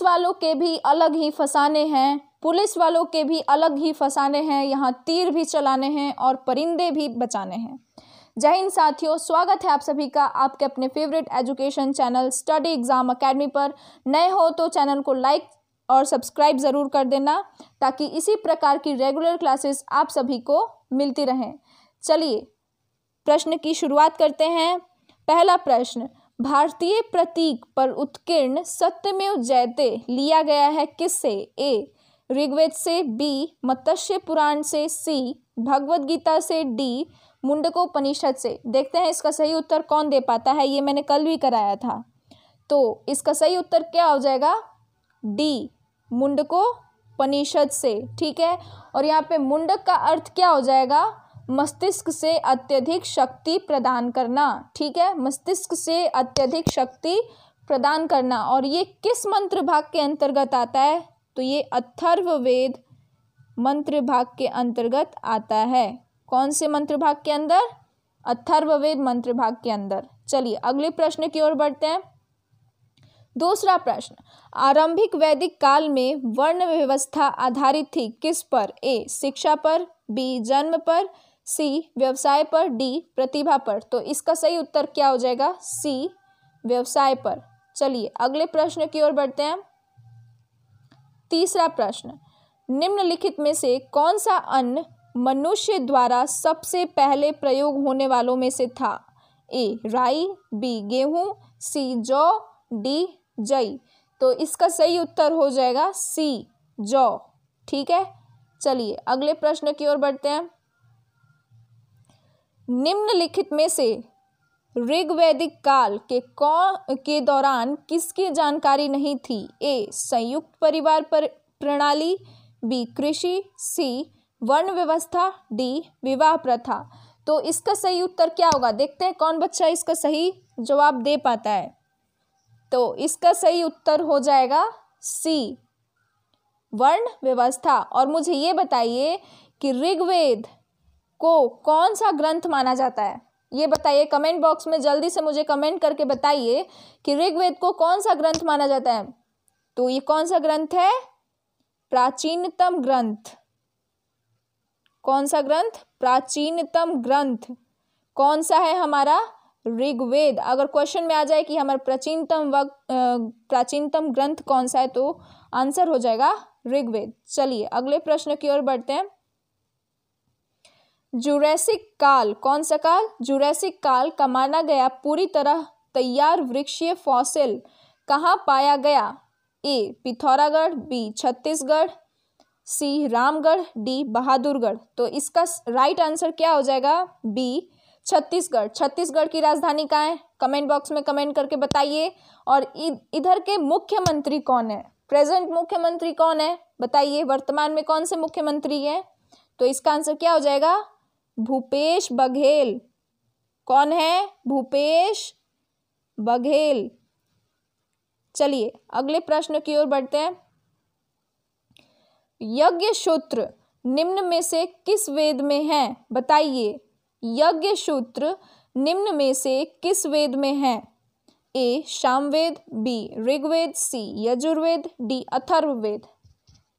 police वालों के भी अलग ही फसाने हैं पुलिस वालों के भी अलग ही फसाने हैं यहाँ तीर भी चलाने हैं और परिंदे भी बचाने हैं जय हिंद साथियों स्वागत है आप सभी का आपके अपने favourite education channel study exam academy पर नए हो तो चैनल को लाइक और सब्सक्राइब ज़रूर कर देना ताकि इसी प्रकार की रेगुलर क्लासेस आप सभी को मिलती रहें चलिए प्रश्न की शुरुआत करते हैं पहला प्रश्न भारतीय प्रतीक पर उत्कीर्ण सत्यमेव जयते लिया गया है किससे ए ऋग्वेद से बी मत्स्य पुराण से सी भगवद गीता से डी मुंडकोपनिषद से देखते हैं इसका सही उत्तर कौन दे पाता है ये मैंने कल भी कराया था तो इसका सही उत्तर क्या हो जाएगा डी मुंडकोपनिषद से ठीक है और यहाँ पे मुंडक का अर्थ क्या हो जाएगा मस्तिष्क से अत्यधिक शक्ति प्रदान करना ठीक है मस्तिष्क से अत्यधिक शक्ति प्रदान करना और ये किस मंत्र भाग के अंतर्गत आता है तो ये अथर्ववेद मंत्र भाग के अंतर्गत आता है कौन से मंत्र भाग के अंदर अथर्ववेद मंत्र भाग के अंदर चलिए अगले प्रश्न की ओर बढ़ते हैं दूसरा प्रश्न आरंभिक वैदिक काल में वर्ण व्यवस्था आधारित थी किस पर ए शिक्षा पर बी जन्म पर सी व्यवसाय पर डी प्रतिभा पर तो इसका सही उत्तर क्या हो जाएगा सी व्यवसाय पर चलिए अगले प्रश्न की ओर बढ़ते हैं तीसरा प्रश्न निम्नलिखित में से कौन सा अन्न मनुष्य द्वारा सबसे पहले प्रयोग होने वालों में से था ए राई बी गेहूं सी जौ डी जई तो इसका सही उत्तर हो जाएगा सी जौ ठीक है चलिए अगले प्रश्न की ओर बढ़ते हैं निम्नलिखित में से ऋग्वैदिक काल के कौ के दौरान किसकी जानकारी नहीं थी ए संयुक्त परिवार पर प्रणाली बी कृषि सी वर्ण व्यवस्था डी विवाह प्रथा तो इसका सही उत्तर क्या होगा देखते हैं कौन बच्चा इसका सही जवाब दे पाता है तो इसका सही उत्तर हो जाएगा सी वर्ण व्यवस्था और मुझे ये बताइए कि ऋग्वेद को कौन सा ग्रंथ माना जाता है ये बताइए कमेंट बॉक्स में जल्दी से मुझे कमेंट करके बताइए कि ऋग्वेद को कौन सा ग्रंथ माना जाता है तो ये कौन सा ग्रंथ है प्राचीनतम ग्रंथ कौन सा ग्रंथ प्राचीनतम ग्रंथ कौन सा है हमारा ऋग्वेद अगर क्वेश्चन में आ जाए कि हमारा प्राचीनतम वक्त प्राचीनतम ग्रंथ कौन सा है तो आंसर हो जाएगा ऋग्वेद चलिए अगले प्रश्न की ओर बढ़ते हैं जुरैसिक काल कौन सा काल जुरैसिक काल का माना गया पूरी तरह तैयार वृक्षीय फॉसिल कहाँ पाया गया A Pithoragarh B Chhattisgarh C Ramgarh D Bahadurgarh तो इसका राइट आंसर क्या हो जाएगा बी छत्तीसगढ़ छत्तीसगढ़ की राजधानी कहाँ है कमेंट बॉक्स में कमेंट करके बताइए और इधर के मुख्यमंत्री कौन है प्रेजेंट मुख्यमंत्री कौन है बताइए वर्तमान में कौन से मुख्यमंत्री हैं तो इसका आंसर क्या हो जाएगा भूपेश बघेल कौन है भूपेश बघेल चलिए अगले प्रश्न की ओर बढ़ते हैं यज्ञ सूत्र निम्न में से किस वेद में है बताइए यज्ञ सूत्र निम्न में से किस वेद में है A Samaveda B Rigveda C Yajurveda D Atharvaveda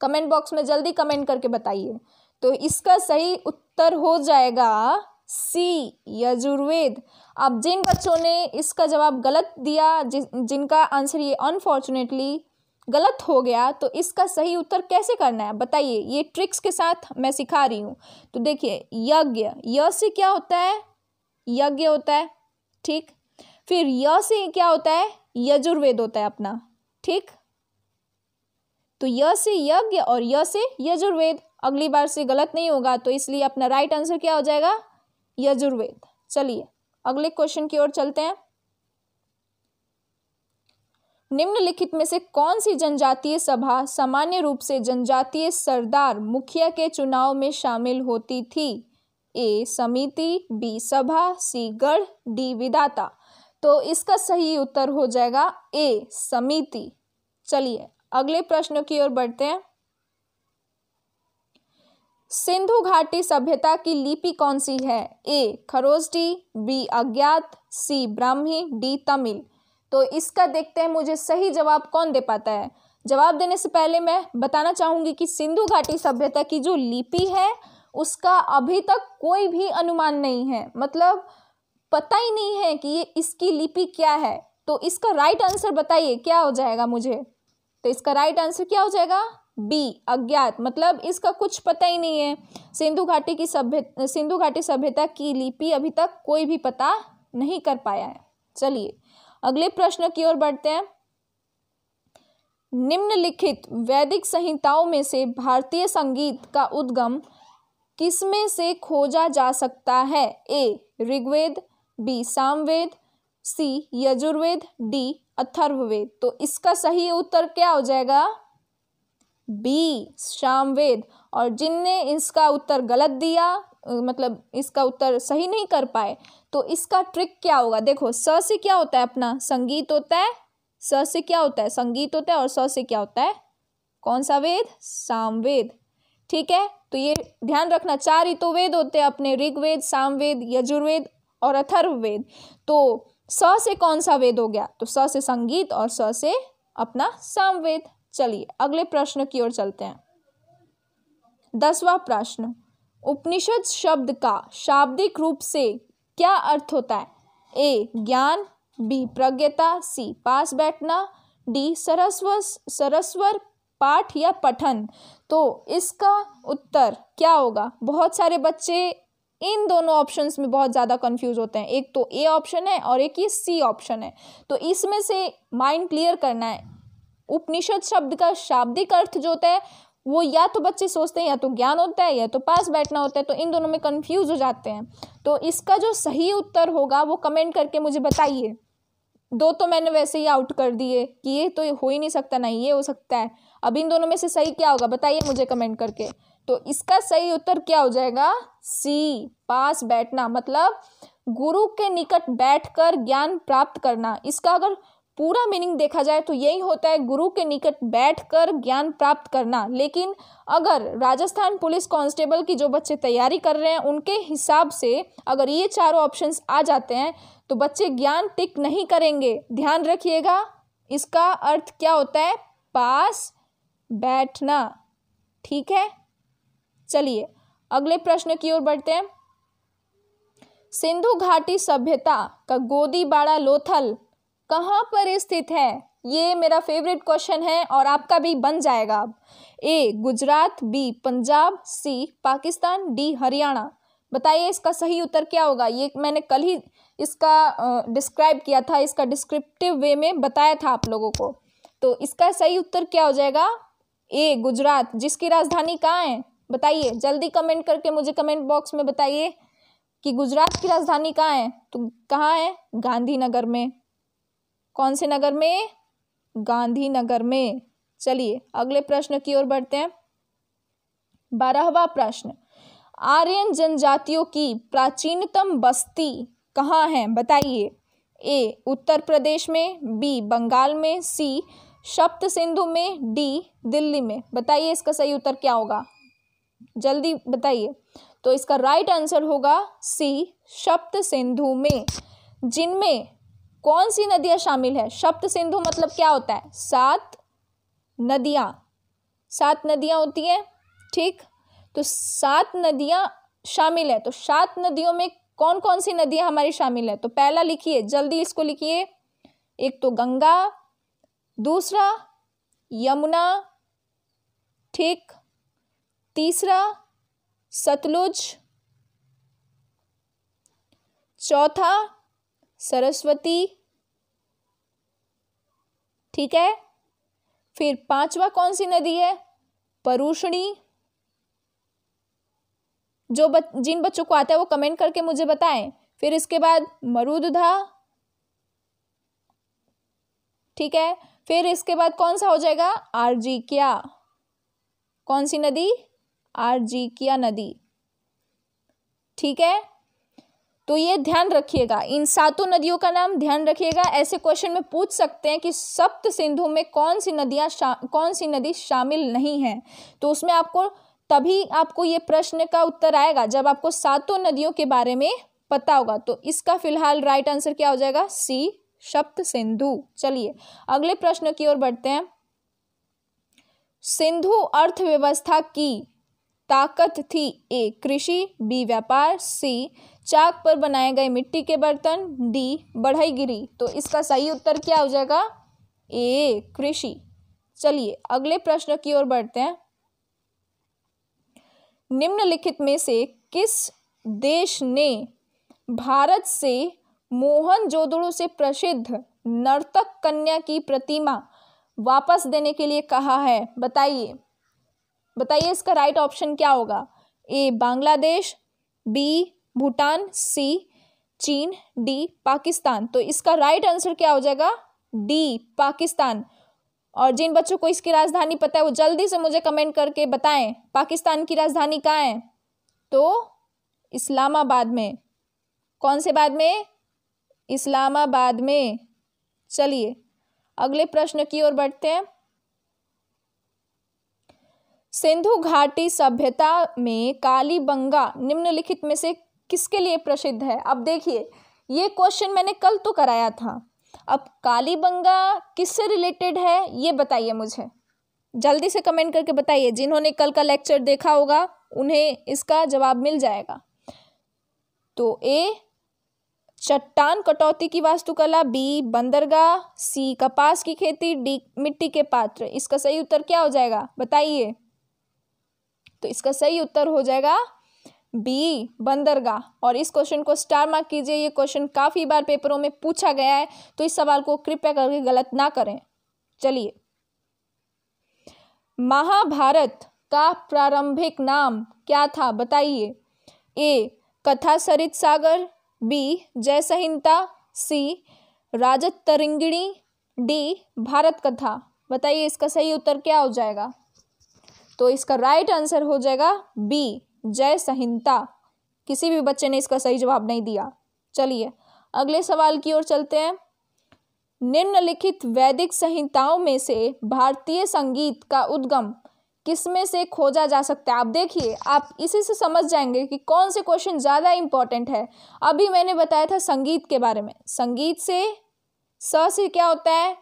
comment box में जल्दी कमेंट करके बताइए तो इसका सही उत्तर उत्तर हो जाएगा सी यजुर्वेद अब जिन बच्चों ने इसका जवाब गलत दिया जि, जिनका आंसर ये अनफॉर्चुनेटली गलत हो गया तो इसका सही उत्तर कैसे करना है बताइए ये ट्रिक्स के साथ मैं सिखा रही हूँ तो देखिए यज्ञ य से क्या होता है यज्ञ होता है ठीक फिर य से क्या होता है यजुर्वेद होता है अपना ठीक तो य से यज्ञ और य से यजुर्वेद अगली बार से गलत नहीं होगा तो इसलिए अपना राइट आंसर क्या हो जाएगा यजुर्वेद चलिए अगले क्वेश्चन की ओर चलते हैं निम्नलिखित में से कौन सी जनजातीय सभा सामान्य रूप से जनजातीय सरदार मुखिया के चुनाव में शामिल होती थी ए समिति बी सभा सी गढ़ डी विधाता तो इसका सही उत्तर हो जाएगा ए समिति चलिए अगले प्रश्न की ओर बढ़ते हैं सिंधु घाटी सभ्यता की लिपि कौन सी है ए खरोजी बी अज्ञात सी ब्राह्मी डी तमिल तो इसका देखते हैं मुझे सही जवाब कौन दे पाता है जवाब देने से पहले मैं बताना चाहूँगी कि सिंधु घाटी सभ्यता की जो लिपि है उसका अभी तक कोई भी अनुमान नहीं है मतलब पता ही नहीं है कि ये इसकी लिपि क्या है तो इसका राइट आंसर बताइए क्या हो जाएगा मुझे तो इसका राइट आंसर क्या हो जाएगा बी अज्ञात मतलब इसका कुछ पता ही नहीं है सिंधु घाटी की सभ्य सिंधु घाटी सभ्यता की लिपि अभी तक कोई भी पता नहीं कर पाया है चलिए अगले प्रश्न की ओर बढ़ते हैं निम्नलिखित वैदिक संहिताओं में से भारतीय संगीत का उद्गम किसमें से खोजा जा सकता है A Rigveda B Samaveda C Yajurveda D Atharvaveda तो इसका सही उत्तर क्या हो जाएगा बी सामवेद और जिनने इसका उत्तर गलत दिया मतलब इसका उत्तर सही नहीं कर पाए तो इसका ट्रिक क्या होगा देखो स से क्या होता है अपना संगीत होता है स से क्या होता है संगीत होता है और स से क्या होता है कौन सा वेद सामवेद ठीक है तो ये ध्यान रखना चार ही तो वेद होते हैं अपने ऋग्वेद सामवेद यजुर्वेद और अथर्ववेद तो स से कौन सा वेद हो गया तो स से संगीत और स से अपना सामवेद चलिए अगले प्रश्न की ओर चलते हैं दसवां प्रश्न उपनिषद शब्द का शाब्दिक रूप से क्या अर्थ होता है ए ज्ञान बी प्रज्ञता सी पास बैठना डी सरस्व सरस्वर पाठ या पठन तो इसका उत्तर क्या होगा बहुत सारे बच्चे इन दोनों ऑप्शंस में बहुत ज़्यादा कंफ्यूज होते हैं एक तो ए ऑप्शन है और एक ये सी ऑप्शन है तो इसमें से माइंड क्लियर करना है उपनिषद शब्द का शाब्दिक अर्थ जो होता है वो या तो बच्चे सोचते हैं या तो ज्ञान होता है या तो पास बैठना होता है तो इन दोनों में कंफ्यूज हो जाते हैं तो इसका जो सही उत्तर होगा वो कमेंट करके मुझे बताइए दो तो मैंने वैसे ही आउट कर दिए कि ये तो हो ही नहीं सकता नहीं ये हो सकता है अब इन दोनों में से सही क्या होगा बताइए मुझे कमेंट करके तो इसका सही उत्तर क्या हो जाएगा सी पास बैठना मतलब गुरु के निकट बैठकर ज्ञान प्राप्त करना इसका अगर पूरा मीनिंग देखा जाए तो यही होता है गुरु के निकट बैठकर ज्ञान प्राप्त करना लेकिन अगर राजस्थान पुलिस कांस्टेबल की जो बच्चे तैयारी कर रहे हैं उनके हिसाब से अगर ये चारों ऑप्शंस आ जाते हैं तो बच्चे ज्ञान टिक नहीं करेंगे ध्यान रखिएगा इसका अर्थ क्या होता है पास बैठना ठीक है चलिए अगले प्रश्न की ओर बढ़ते हैं सिंधु घाटी सभ्यता का गोदी बाड़ा लोथल कहाँ पर स्थित है ये मेरा फेवरेट क्वेश्चन है और आपका भी बन जाएगा अब A Gujarat B Punjab C Pakistan D Haryana बताइए इसका सही उत्तर क्या होगा ये मैंने कल ही इसका डिस्क्राइब किया था इसका डिस्क्रिप्टिव वे में बताया था आप लोगों को तो इसका सही उत्तर क्या हो जाएगा ए गुजरात जिसकी राजधानी कहाँ है बताइए जल्दी कमेंट करके मुझे कमेंट बॉक्स में बताइए कि गुजरात की राजधानी कहाँ है तो कहाँ है गांधीनगर में कौन से नगर में गांधीनगर में चलिए अगले प्रश्न की ओर बढ़ते हैं बारहवा प्रश्न आर्यन जनजातियों की प्राचीनतम बस्ती कहाँ है बताइए ए उत्तर प्रदेश में बी बंगाल में सी सप्त सिंधु में डी दिल्ली में बताइए इसका सही उत्तर क्या होगा जल्दी बताइए तो इसका राइट आंसर होगा सी सप्त सिंधु में जिनमें कौन सी नदियां शामिल है सप्त सिंधु मतलब क्या होता है सात नदियां सात नदियां होती हैं ठीक तो सात नदियां शामिल है तो सात नदियों में कौन कौन सी नदियां हमारी शामिल है तो पहला लिखिए जल्दी इसको लिखिए एक तो गंगा दूसरा यमुना ठीक तीसरा सतलुज चौथा सरस्वती ठीक है फिर पांचवा कौन सी नदी है परूषणी जो बच, जिन बच्चों को आता है वो कमेंट करके मुझे बताएं फिर इसके बाद मरुदधा ठीक है फिर इसके बाद कौन सा हो जाएगा आरजी क्या कौन सी नदी आरजी नदी ठीक है तो ये ध्यान रखिएगा इन सातों नदियों का नाम ध्यान रखिएगा ऐसे क्वेश्चन में पूछ सकते हैं कि सप्त सिंधु में कौन सी नदियाँ कौन सी नदी शामिल नहीं है तो उसमें आपको तभी आपको ये प्रश्न का उत्तर आएगा जब आपको सातों नदियों के बारे में पता होगा तो इसका फिलहाल राइट आंसर क्या हो जाएगा सी सप्त सिंधु चलिए अगले प्रश्न की ओर बढ़ते हैं सिंधु अर्थव्यवस्था की ताकत थी ए कृषि बी व्यापार सी चाक पर बनाए गए मिट्टी के बर्तन डी गिरी तो इसका सही उत्तर क्या हो जाएगा ए कृषि चलिए अगले प्रश्न की ओर बढ़ते हैं निम्नलिखित में से किस देश ने भारत से मोहनजोदड़ो से प्रसिद्ध नर्तक कन्या की प्रतिमा वापस देने के लिए कहा है बताइए बताइए इसका राइट ऑप्शन क्या होगा A Bangladesh B Bhutan C चीन डी पाकिस्तान तो इसका राइट आंसर क्या हो जाएगा डी पाकिस्तान और जिन बच्चों को इसकी राजधानी पता है वो जल्दी से मुझे कमेंट करके बताएं पाकिस्तान की राजधानी कहाँ है तो इस्लामाबाद में कौन से बाद में इस्लामाबाद में चलिए अगले प्रश्न की ओर बढ़ते हैं सिंधु घाटी सभ्यता में कालीबंगा निम्नलिखित में से किसके लिए प्रसिद्ध है अब देखिए ये क्वेश्चन मैंने कल तो कराया था अब कालीबंगा किससे रिलेटेड है ये बताइए मुझे जल्दी से कमेंट करके बताइए जिन्होंने कल का लेक्चर देखा होगा उन्हें इसका जवाब मिल जाएगा तो ए चट्टान कटौती की वास्तुकला बी बंदरगाह सी कपास की खेती डी मिट्टी के पात्र इसका सही उत्तर क्या हो जाएगा बताइए तो इसका सही उत्तर हो जाएगा बी बंदरगाह और इस क्वेश्चन को स्टार मार्क कीजिए ये क्वेश्चन काफ़ी बार पेपरों में पूछा गया है तो इस सवाल को कृपया करके गलत ना करें चलिए महाभारत का प्रारंभिक नाम क्या था बताइए ए कथा सरित सागर बी जय संहिता सी राजतरिंगिणी तरंगिणी डी भारत कथा बताइए इसका सही उत्तर क्या हो जाएगा तो इसका राइट आंसर हो जाएगा बी जय संहिता किसी भी बच्चे ने इसका सही जवाब नहीं दिया चलिए अगले सवाल की ओर चलते हैं निम्नलिखित वैदिक संहिताओं में से भारतीय संगीत का उद्गम किसमें से खोजा जा सकता है आप देखिए आप इसी से समझ जाएंगे कि कौन से क्वेश्चन ज़्यादा इम्पॉर्टेंट है अभी मैंने बताया था संगीत के बारे में संगीत से स से क्या होता है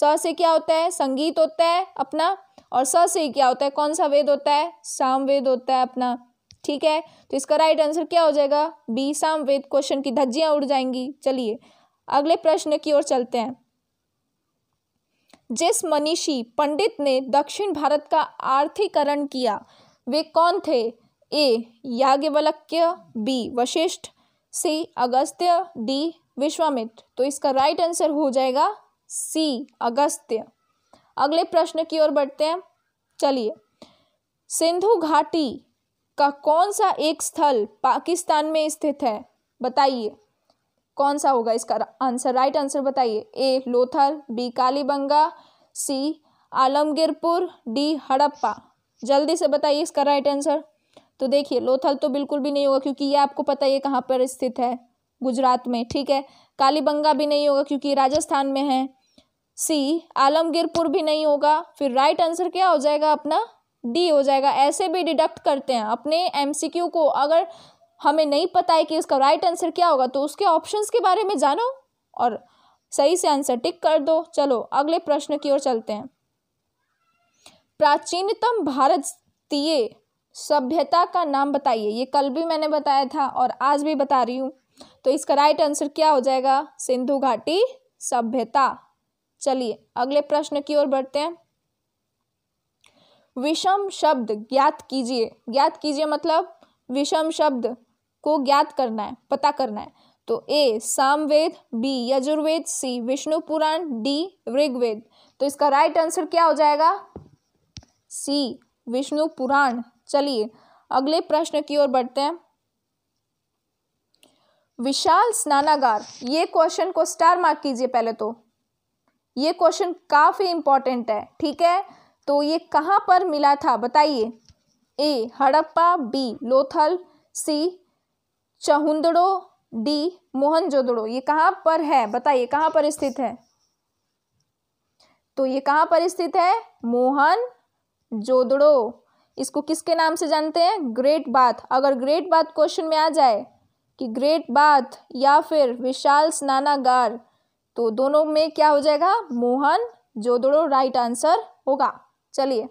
स से क्या होता है संगीत होता है अपना और स से क्या होता है कौन सा वेद होता है सामवेद होता है अपना ठीक है तो इसका राइट आंसर क्या हो जाएगा बी सामवेद क्वेश्चन की धज्जियां उड़ जाएंगी चलिए अगले प्रश्न की ओर चलते हैं जिस मनीषी पंडित ने दक्षिण भारत का आर्थिकरण किया वे कौन थे A Yajnavalkya B Vashishtha C Agastya D Vishwamitra तो इसका राइट आंसर हो जाएगा सी अगस्त्य अगले प्रश्न की ओर बढ़ते हैं चलिए सिंधु घाटी का कौन सा एक स्थल पाकिस्तान में स्थित है बताइए कौन सा होगा इसका आंसर राइट आंसर बताइए A Lothal B Kalibangan C Alamgirpur D Harappa जल्दी से बताइए इसका राइट आंसर तो देखिए लोथल तो बिल्कुल भी नहीं होगा क्योंकि ये आपको पता है कहाँ पर स्थित है गुजरात में ठीक है कालीबंगा भी नहीं होगा क्योंकि राजस्थान में है सी आलमगीरपुर भी नहीं होगा फिर राइट आंसर क्या हो जाएगा अपना डी हो जाएगा ऐसे भी डिडक्ट करते हैं अपने एमसीक्यू को अगर हमें नहीं पता है कि इसका राइट आंसर क्या होगा तो उसके ऑप्शंस के बारे में जानो और सही से आंसर टिक कर दो चलो अगले प्रश्न की ओर चलते हैं प्राचीनतम भारतीय सभ्यता का नाम बताइए ये कल भी मैंने बताया था और आज भी बता रही हूँ तो इसका राइट आंसर क्या हो जाएगा सिंधु घाटी सभ्यता चलिए अगले प्रश्न की ओर बढ़ते हैं विषम शब्द ज्ञात कीजिए ज्ञात कीजिए मतलब विषम शब्द को ज्ञात करना है पता करना है तो A Samaveda B Yajurveda C Vishnu Purana D Rigveda तो इसका राइट आंसर क्या हो जाएगा सी विष्णु पुराण चलिए अगले प्रश्न की ओर बढ़ते हैं विशाल स्नानागार ये क्वेश्चन को स्टार मार्क कीजिए पहले तो ये क्वेश्चन काफ़ी इम्पॉर्टेंट है ठीक है तो ये कहाँ पर मिला था बताइए A Harappa B Lothal C Chanhudaro D Mohenjodaro ये कहाँ पर है बताइए कहाँ पर स्थित है तो ये कहाँ पर स्थित है मोहन जोदड़ो इसको किसके नाम से जानते हैं ग्रेट बाथ अगर ग्रेट बाथ क्वेश्चन में आ जाए कि ग्रेट बाथ या फिर विशाल स्नानागार तो दोनों में क्या हो जाएगा मोहन जो दोनों राइट आंसर होगा चलिए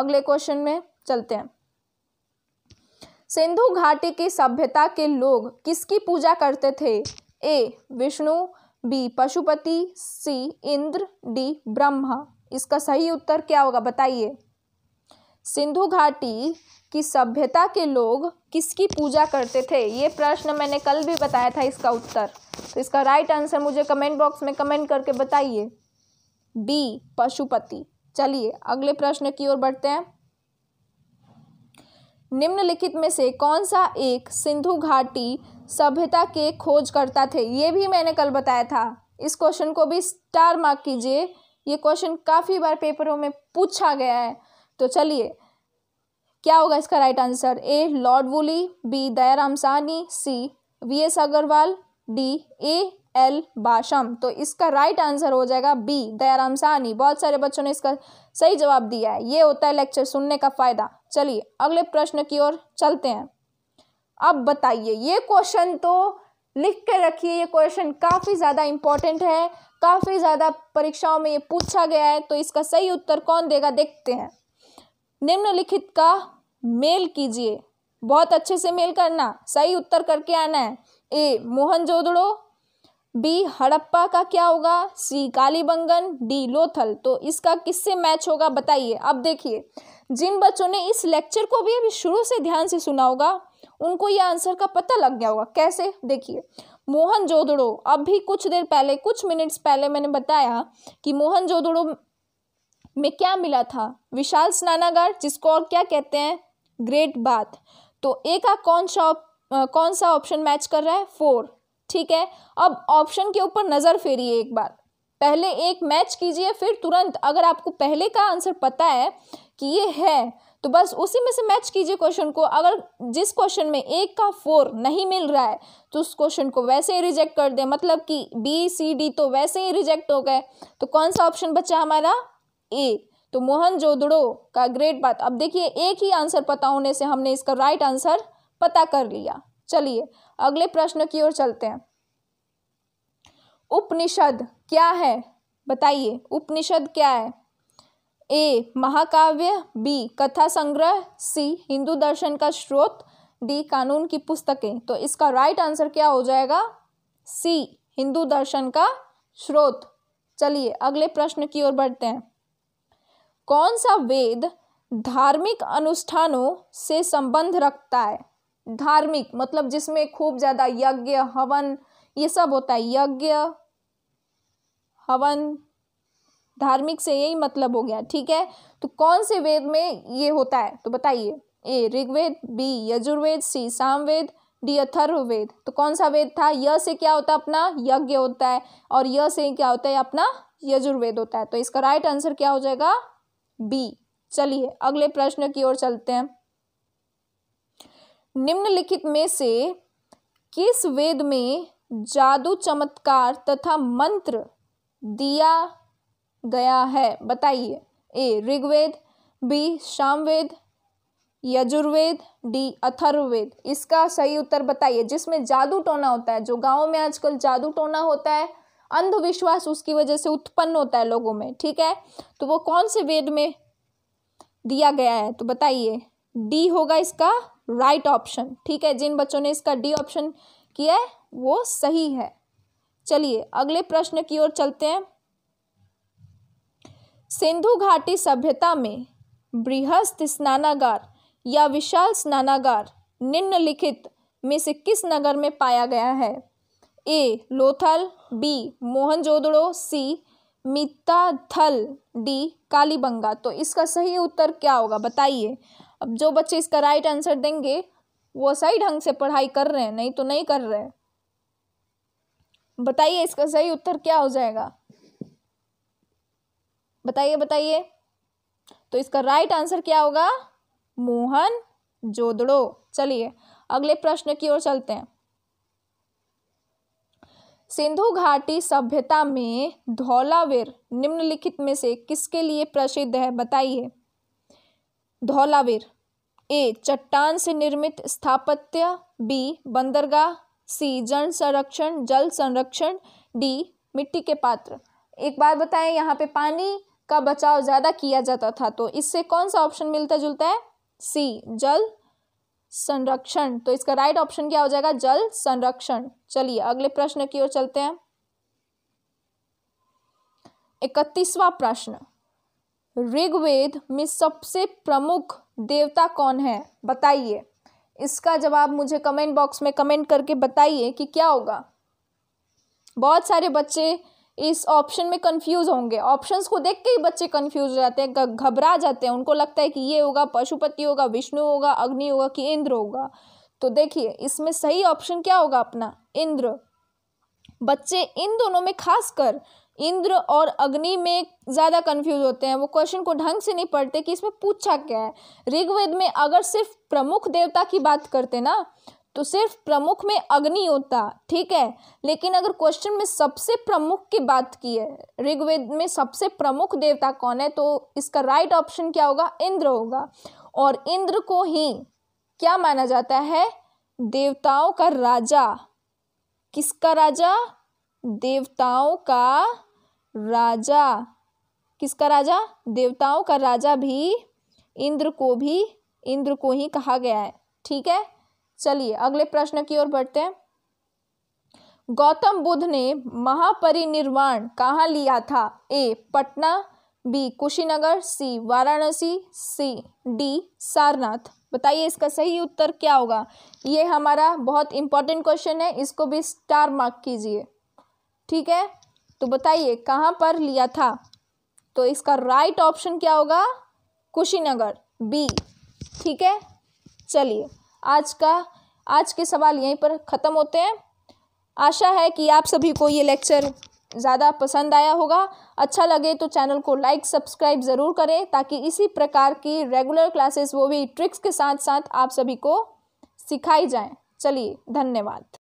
अगले क्वेश्चन में चलते हैं सिंधु घाटी की सभ्यता के लोग किसकी पूजा करते थे A Vishnu B Pashupati C Indra D Brahma इसका सही उत्तर क्या होगा बताइए सिंधु घाटी की सभ्यता के लोग किसकी पूजा करते थे ये प्रश्न मैंने कल भी बताया था इसका उत्तर तो इसका राइट आंसर मुझे कमेंट बॉक्स में कमेंट करके बताइए बी पशुपति चलिए अगले प्रश्न की ओर बढ़ते हैं निम्नलिखित में से कौन सा एक सिंधु घाटी सभ्यता के खोजकर्ता थे ये भी मैंने कल बताया था इस क्वेश्चन को भी स्टार मार्क कीजिए ये क्वेश्चन काफ़ी बार पेपरों में पूछा गया है तो चलिए क्या होगा इसका right answer A Lord Woolley B Dayaram Sahni C V S Agrawal D A L Basham तो इसका राइट आंसर हो जाएगा बी दयाराम सहनी बहुत सारे बच्चों ने इसका सही जवाब दिया है ये होता है लेक्चर सुनने का फायदा चलिए अगले प्रश्न की ओर चलते हैं अब बताइए ये क्वेश्चन तो लिख कर रखिए ये क्वेश्चन काफ़ी ज़्यादा इम्पॉर्टेंट है काफ़ी ज़्यादा परीक्षाओं में ये पूछा गया है तो इसका सही उत्तर कौन देगा देखते हैं निम्नलिखित का मेल कीजिए बहुत अच्छे से मेल करना सही उत्तर करके आना है ए मोहनजोदड़ो बी हड़प्पा का क्या होगा सी कालीबंगन डी लोथल तो इसका किससे मैच होगा बताइए अब देखिए जिन बच्चों ने इस लेक्चर को भी अभी शुरू से ध्यान से सुना होगा उनको यह आंसर का पता लग गया होगा कैसे देखिए मोहन जोदड़ो अब भी कुछ देर पहले कुछ मिनट्स पहले मैंने बताया कि मोहन जोदड़ो में क्या मिला था विशाल स्नानागार जिसको और क्या कहते हैं ग्रेट बाथ तो एक का कौन सा कौन सा ऑप्शन मैच कर रहा है फोर ठीक है अब ऑप्शन के ऊपर नज़र फेरिए एक बार पहले एक मैच कीजिए फिर तुरंत अगर आपको पहले का आंसर पता है कि ये है तो बस उसी में से मैच कीजिए क्वेश्चन को अगर जिस क्वेश्चन में एक का फोर नहीं मिल रहा है तो उस क्वेश्चन को वैसे ही रिजेक्ट कर दें मतलब कि बी सी डी तो वैसे ही रिजेक्ट हो गए तो कौन सा ऑप्शन बचा हमारा ए तो मोहन जोदड़ो का ग्रेट बात अब देखिए एक ही आंसर पता होने से हमने इसका राइट आंसर पता कर लिया चलिए अगले प्रश्न की ओर चलते हैं उपनिषद क्या है बताइए उपनिषद क्या है ए महाकाव्य बी कथा संग्रह सी हिंदू दर्शन का स्रोत डी कानून की पुस्तकें तो इसका राइट आंसर क्या हो जाएगा सी हिंदू दर्शन का स्रोत चलिए अगले प्रश्न की ओर बढ़ते हैं कौन सा वेद धार्मिक अनुष्ठानों से संबंध रखता है धार्मिक मतलब जिसमें खूब ज़्यादा यज्ञ हवन ये सब होता है यज्ञ हवन धार्मिक से यही मतलब हो गया ठीक है तो कौन से वेद में ये होता है तो बताइए A Rigveda B Yajurveda C Samaveda D Atharvaveda तो कौन सा वेद था य से क्या होता है अपना यज्ञ होता है और य से क्या होता है अपना यजुर्वेद होता है तो इसका राइट आंसर क्या हो जाएगा बी चलिए अगले प्रश्न की ओर चलते हैं निम्नलिखित में से किस वेद में जादू चमत्कार तथा मंत्र दिया गया है बताइए A Rigveda B Samaveda Yajurveda D Atharvaveda इसका सही उत्तर बताइए जिसमें जादू टोना होता है जो गाँव में आजकल जादू टोना होता है अंधविश्वास उसकी वजह से उत्पन्न होता है लोगों में ठीक है तो वो कौन से वेद में दिया गया है तो बताइए डी होगा इसका राइट ऑप्शन ठीक है जिन बच्चों ने इसका डी ऑप्शन किया है वो सही है चलिए अगले प्रश्न की ओर चलते हैं सिंधु घाटी सभ्यता में बृहस्थ स्नानागार या विशाल स्नानागार निम्नलिखित में से किस नगर में पाया गया है A Lothal B Mohenjodaro C Mitathal D Kalibangan तो इसका सही उत्तर क्या होगा बताइए अब जो बच्चे इसका राइट आंसर देंगे वो सही ढंग से पढ़ाई कर रहे हैं नहीं तो नहीं कर रहे बताइए इसका सही उत्तर क्या हो जाएगा बताइए बताइए तो इसका राइट आंसर क्या होगा मोहन जोदड़ो चलिए अगले प्रश्न की ओर चलते हैं सिंधु घाटी सभ्यता में धौलावीर निम्नलिखित में से किसके लिए प्रसिद्ध है बताइए धौलावीर ए चट्टान से निर्मित स्थापत्य बी बंदरगाह सी जन संरक्षण जल संरक्षण डी मिट्टी के पात्र एक बात बताएं यहाँ पे पानी का बचाव ज़्यादा किया जाता था तो इससे कौन सा ऑप्शन मिलता जुलता है सी जल संरक्षण तो इसका राइट ऑप्शन क्या हो जाएगा जल संरक्षण चलिए अगले प्रश्न की ओर चलते हैं इकतीसवा प्रश्न ऋग्वेद में सबसे प्रमुख देवता कौन है बताइए इसका जवाब मुझे कमेंट बॉक्स में कमेंट करके बताइए कि क्या होगा बहुत सारे बच्चे इस ऑप्शन में कंफ्यूज होंगे ऑप्शंस को देख के ही बच्चे कंफ्यूज हो जाते हैं घबरा जाते हैं उनको लगता है कि ये होगा पशुपति होगा विष्णु होगा अग्नि होगा कि इंद्र होगा तो देखिए इसमें सही ऑप्शन क्या होगा अपना इंद्र बच्चे इन दोनों में खासकर इंद्र और अग्नि में ज़्यादा कंफ्यूज होते हैं वो क्वेश्चन को ढंग से नहीं पढ़ते कि इसमें पूछा क्या है ऋग्वेद में अगर सिर्फ प्रमुख देवता की बात करते ना तो सिर्फ प्रमुख में अग्नि होता ठीक है लेकिन अगर क्वेश्चन में सबसे प्रमुख की बात की है ऋग्वेद में सबसे प्रमुख देवता कौन है तो इसका राइट ऑप्शन क्या होगा इंद्र होगा और इंद्र को ही क्या माना जाता है देवताओं का राजा किसका राजा देवताओं का राजा किसका राजा देवताओं का राजा भी इंद्र को भी इंद्र को ही कहा गया है ठीक है चलिए अगले प्रश्न की ओर बढ़ते हैं गौतम बुद्ध ने महापरिनिर्वाण कहाँ लिया था A Patna B Kushinagar C Varanasi C D Sarnath बताइए इसका सही उत्तर क्या होगा ये हमारा बहुत इंपॉर्टेंट क्वेश्चन है इसको भी स्टार मार्क कीजिए ठीक है तो बताइए कहाँ पर लिया था तो इसका राइट ऑप्शन क्या होगा कुशीनगर बी ठीक है चलिए आज का आज के सवाल यहीं पर ख़त्म होते हैं आशा है कि आप सभी को ये लेक्चर ज़्यादा पसंद आया होगा अच्छा लगे तो चैनल को लाइक सब्सक्राइब ज़रूर करें ताकि इसी प्रकार की रेगुलर क्लासेस वो भी ट्रिक्स के साथ साथ आप सभी को सिखाई जाएं चलिए धन्यवाद